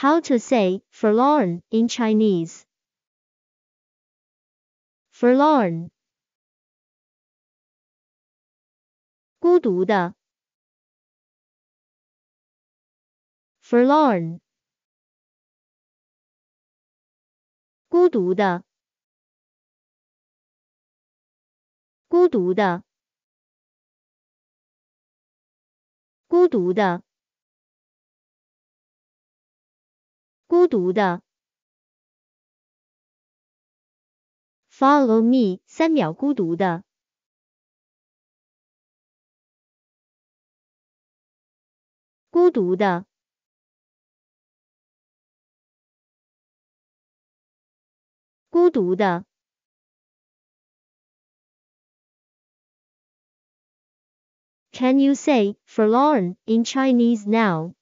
How to say forlorn in Chinese. Forlorn. 孤独的。Forlorn. 孤独的。孤独的。孤独的。孤独的。Follow me，三秒孤独的。孤独的。孤独的。Can you say forlorn in Chinese now?